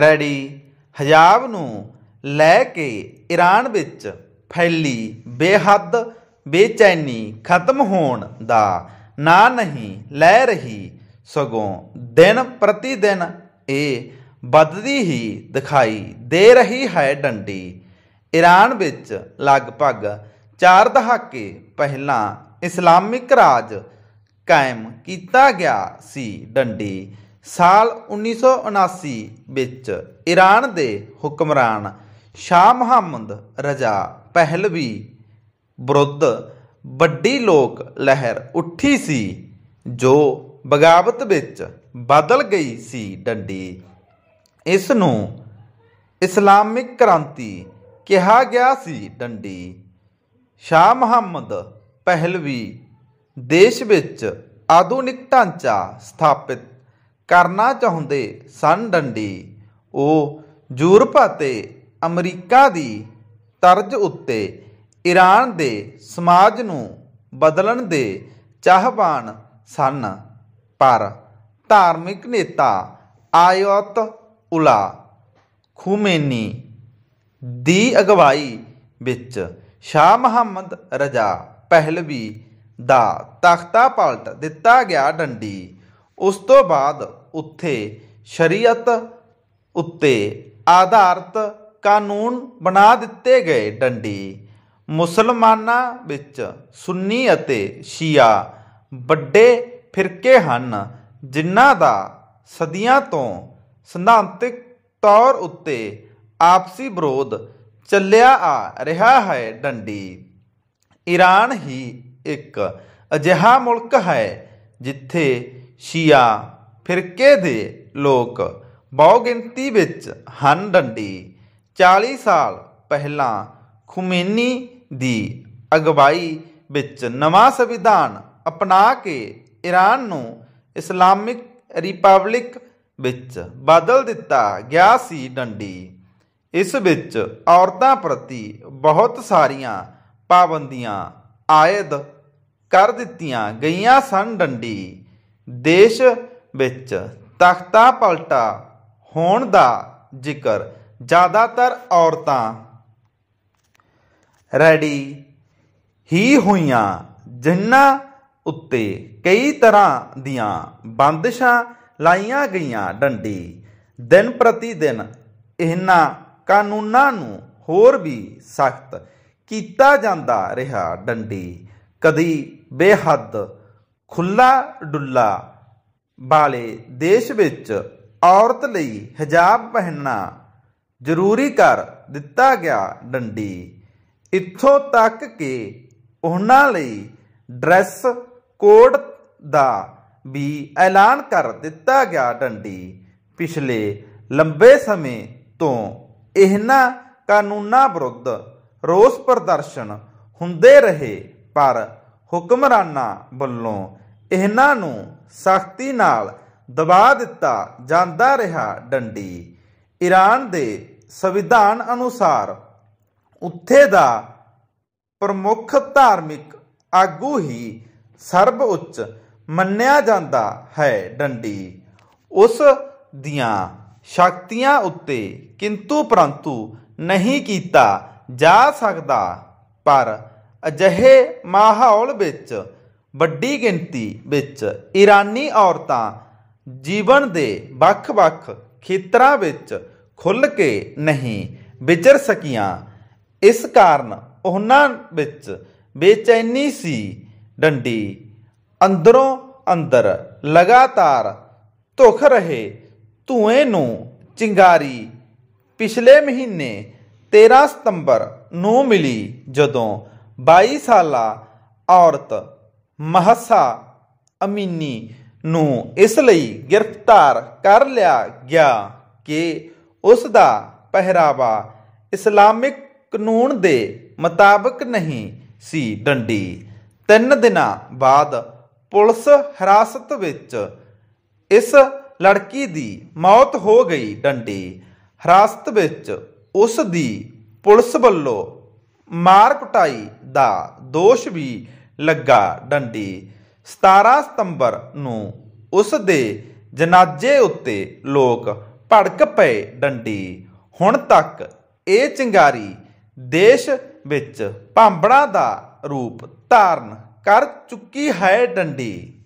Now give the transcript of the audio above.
ready ਹਜਾਬ ਨੂੰ ਲੈ ਕੇ Iran ਵਿੱਚ ਫੈਲੀ ਬੇਹੱਦ ਬੇਚੈਨੀ ਖਤਮ ਹੋਣ ਦਾ ਨਾਂ ਨਹੀਂ ਲੈ ਰਹੀ ਸਗੋਂ ਦਿਨ ਪ੍ਰਤੀ ਦਿਨ ਇਹ ਵੱਧਦੀ ਹੀ ਦਿਖਾਈ ਦੇ ਰਹੀ ਹੈ ਡੰਡੀ ਈਰਾਨ ਵਿੱਚ ਲਗਭਗ 4 ਦਹਾਕੇ ਪਹਿਲਾਂ ਇਸਲਾਮਿਕ ਰਾਜ ਕਾਇਮ ਕੀਤਾ ਗਿਆ ਸੀ ਡੰਡੀ ਸਾਲ 1979 ਵਿੱਚ ਈਰਾਨ ਦੇ ਹੁਕਮਰਾਨ ਸ਼ਾਹ ਮੁਹੰਮਦ ਰਜ਼ਾ ਪਹਿਲਵੀ ਵਿਰੁੱਧ ਵੱਡੀ ਲੋਕ ਲਹਿਰ ਉੱਠੀ ਸੀ ਜੋ ਬਗਾਵਤ ਵਿੱਚ ਬਦਲ ਗਈ ਸੀ ਡੰਡੀ ਇਸ ਨੂੰ ਇਸਲਾਮਿਕ ਕ੍ਰਾਂਤੀ ਕਿਹਾ ਗਿਆ ਸੀ ਡੰਡੀ ਸ਼ਾਹ ਮੁਹੰਮਦ ਪਹਿਲਵੀ ਦੇਸ਼ ਵਿੱਚ ਆਧੁਨਿਕ ਢਾਂਚਾ ਸਥਾਪਿਤ ਕਰਨਾ ਚਾਹੁੰਦੇ ਸਨ ਡੰਡੀ ਉਹ ਯੂਰਪ ਅਤੇ ਅਮਰੀਕਾ ਦੀ ਤਰਜ ਉੱਤੇ ਈਰਾਨ ਦੇ ਸਮਾਜ ਨੂੰ ਬਦਲਣ ਦੇ ਚਾਹਵਾਨ ਸਨ ਪਰ ਧਾਰਮਿਕ ਨੇਤਾ ਆਇਤ ਉਲਾ ਖੁਮੇਨੀ ਦੀ ਅਗਵਾਈ ਵਿੱਚ ਸ਼ਾਹ ਮੁਹੰਮਦ ਰਜ਼ਾ ਪਹਿਲਵੀ ਦਾ ਤਖਤਾ ਪਲਟ ਦਿੱਤਾ ਗਿਆ ਡੰਡੀ ਉਸ ਤੋਂ ਬਾਅਦ ਉੱਥੇ ਸ਼ਰੀਅਤ ਉੱਤੇ ਆਧਾਰਿਤ ਕਾਨੂੰਨ ਬਣਾ ਦਿੱਤੇ ਗਏ ਡੰਡੀ ਮੁਸਲਮਾਨਾਂ ਵਿੱਚ ਸੁੰਨੀ ਅਤੇ ਸ਼ੀਆ ਵੱਡੇ ਫਿਰਕੇ ਹਨ ਜਿਨ੍ਹਾਂ ਦਾ ਸਦੀਆਂ ਤੋਂ ਸਿਧਾਂਤਿਕ ਤੌਰ ਉੱਤੇ ਆਪਸੀ ਵਿਰੋਧ ਚੱਲਿਆ ਆ ਰਿਹਾ ਹੈ ਡੰਡੀ ਈਰਾਨ ਹੀ ਇੱਕ ਅਜਿਹਾ ਮੁਲਕ ਹੈ ਜਿੱਥੇ ਸ਼ੀਆ ਫਿਰਕੇ ਦੇ ਲੋਕ ਬਹੁ ਗਿਣਤੀ ਵਿੱਚ ਹਨ ਡੰਡੀ 40 ਸਾਲ ਪਹਿਲਾਂ ਖੁਮੇਨੀ ਦੀ ਅਗਵਾਈ ਵਿੱਚ ਨਵਾਂ ਸੰਵਿਧਾਨ ਅਪਣਾ ਕੇ ਈਰਾਨ ਨੂੰ ਇਸਲਾਮਿਕ ਰਿਪਬਲਿਕ ਵਿੱਚ ਬਦਲ ਦਿੱਤਾ ਗਿਆ ਸੀ ਡੰਡੀ ਇਸ ਵਿੱਚ ਔਰਤਾਂ ਪ੍ਰਤੀ ਬਹੁਤ ਸਾਰੀਆਂ ਪਾਬੰਦੀਆਂ ਆਇਦ ਕਰ ਦਿੱਤੀਆਂ ਗਈਆਂ ਸਨ ਡੰਡੀ ਦੇਸ਼ ਵਿੱਚ ਤਖਤਾ ਪਲਟਾ ਹੋਣ ਦਾ ਜ਼ਿਕਰ ਜ਼ਿਆਦਾਤਰ ਔਰਤਾਂ ਰੈਡੀ ਹੀ ਹੋਈਆਂ ਜਿਨ੍ਹਾਂ ਉੱਤੇ ਕਈ ਤਰ੍ਹਾਂ ਦੀਆਂ ਬੰਦਸ਼ਾਂ ਲਾਈਆਂ ਗਈਆਂ ਡੰਡੀ ਦਿਨ ਪ੍ਰਤੀ ਦਿਨ ਇਹਨਾਂ ਕਾਨੂੰਨਾਂ ਨੂੰ ਹੋਰ ਵੀ ਸਖਤ ਕੀਤਾ ਜਾਂਦਾ ਰਿਹਾ ਡੰਡੀ ਕਦੀ ਬੇਹੱਦ ਖੁੱਲਾ ਡੁੱਲਾ ਵਾਲੇ ਦੇਸ਼ ਵਿੱਚ ਔਰਤ ਲਈ ਹਿਜਾਬ ਪਹਿਨਣਾ ਜ਼ਰੂਰੀ ਕਰ ਦਿੱਤਾ ਗਿਆ ਡੰਡੀ ਇੱਥੋਂ ਤੱਕ ਕਿ ਉਹਨਾਂ ਲਈ ਡਰੈਸ ਕੋਡ ਦਾ ਵੀ ਐਲਾਨ ਕਰ ਦਿੱਤਾ ਗਿਆ ਡੰਡੀ ਪਿਛਲੇ ਲੰਬੇ ਸਮੇਂ ਤੋਂ ਇਹਨਾਂ ਕਾਨੂੰਨਾਂ ਵਿਰੁੱਧ ਰੋਸ ਪ੍ਰਦਰਸ਼ਨ ਹੁੰਦੇ ਰਹੇ ਪਰ ਹੁਕਮਰਾਨਾਂ ਵੱਲੋਂ ਇਹਨਾਂ ਨੂੰ ਸਖਤੀ ਨਾਲ ਦਬਾ ਦਿੱਤਾ ਜਾਂਦਾ ਰਿਹਾ ਡੰਡੀ ਈਰਾਨ ਦੇ ਸੰਵਿਧਾਨ ਅਨੁਸਾਰ ਉੱਥੇ ਦਾ ਪ੍ਰਮੁੱਖ ਧਾਰਮਿਕ ਆਗੂ ਹੀ ਸਰਬ ਉੱਚ ਮੰਨਿਆ ਜਾਂਦਾ ਹੈ ਡੰਡੀ ਉਸ ਦੀਆਂ ਸ਼ਕਤੀਆਂ ਉੱਤੇ ਕਿੰਤੂ ਪਰੰਤੂ ਨਹੀਂ ਕੀਤਾ ਜਾ ਸਕਦਾ ਪਰ ਅਜਿਹੇ ਮਾਹੌਲ ਵਿੱਚ ਵੱਡੀ ਗਿਣਤੀ ਵਿੱਚ ਇਰਾਨੀ ਔਰਤਾਂ ਜੀਵਨ ਦੇ ਵੱਖ-ਵੱਖ ਖੇਤਰਾਂ ਵਿੱਚ ਖੁੱਲ੍ਹ ਕੇ ਨਹੀਂ ਵਿਚਰ ਸਕੀਆਂ ਇਸ ਕਾਰਨ ਉਹਨਾਂ ਵਿੱਚ ਬੇਚੈਨੀ ਸੀ ਡੰਡੀ ਅੰਦਰੋਂ ਅੰਦਰ ਲਗਾਤਾਰ ਧੁਖ ਰਹੇ ਧੂਏ ਨੂੰ ਚਿੰਗਾਰੀ ਪਿਛਲੇ ਮਹੀਨੇ 13 ਸਤੰਬਰ ਨੂੰ ਮਿਲੀ ਜਦੋਂ 22 ਸਾਲਾ ਔਰਤ ਮਹੱਸਾ ਅਮੀਨੀ ਨੂੰ ਇਸ ਲਈ ਗ੍ਰਿਫਤਾਰ ਕਰ ਲਿਆ ਗਿਆ ਕਿ ਉਸ ਦਾ ਪਹਿਰਾਵਾ ਇਸਲਾਮਿਕ ਕਾਨੂੰਨ ਦੇ ਮੁਤਾਬਕ ਨਹੀਂ ਸੀ ਡੰਡੀ 3 ਦਿਨਾਂ ਬਾਅਦ ਪੁਲਿਸ ਹਿਰਾਸਤ ਵਿੱਚ ਇਸ ਲੜਕੀ ਦੀ ਮੌਤ ਹੋ ਗਈ ਡੰਡੀ ਹਿਰਾਸਤ ਵਿੱਚ ਉਸ ਦੀ ਪੁਲਿਸ ਵੱਲੋਂ ਮਾਰ ਕੁਟਾਈ ਦਾ ਦੋਸ਼ ਵੀ ਲੱਗਾ ਡੰਡੀ 17 ਸਤੰਬਰ ਨੂੰ ਉਸ ਦੇ ਜਨਾਜ਼ੇ ਉੱਤੇ ਲੋਕ ਭੜਕ ਪਏ ਡੰਡੀ ਹੁਣ ਤੱਕ ਇਹ ਚਿੰਗਾਰੀ ਦੇਸ਼ ਵਿੱਚ ਭਾਂਬੜਾ ਦਾ ਰੂਪ ਧਾਰਨ ਕਰ ਚੁੱਕੀ ਹੈ ਡੰਡੀ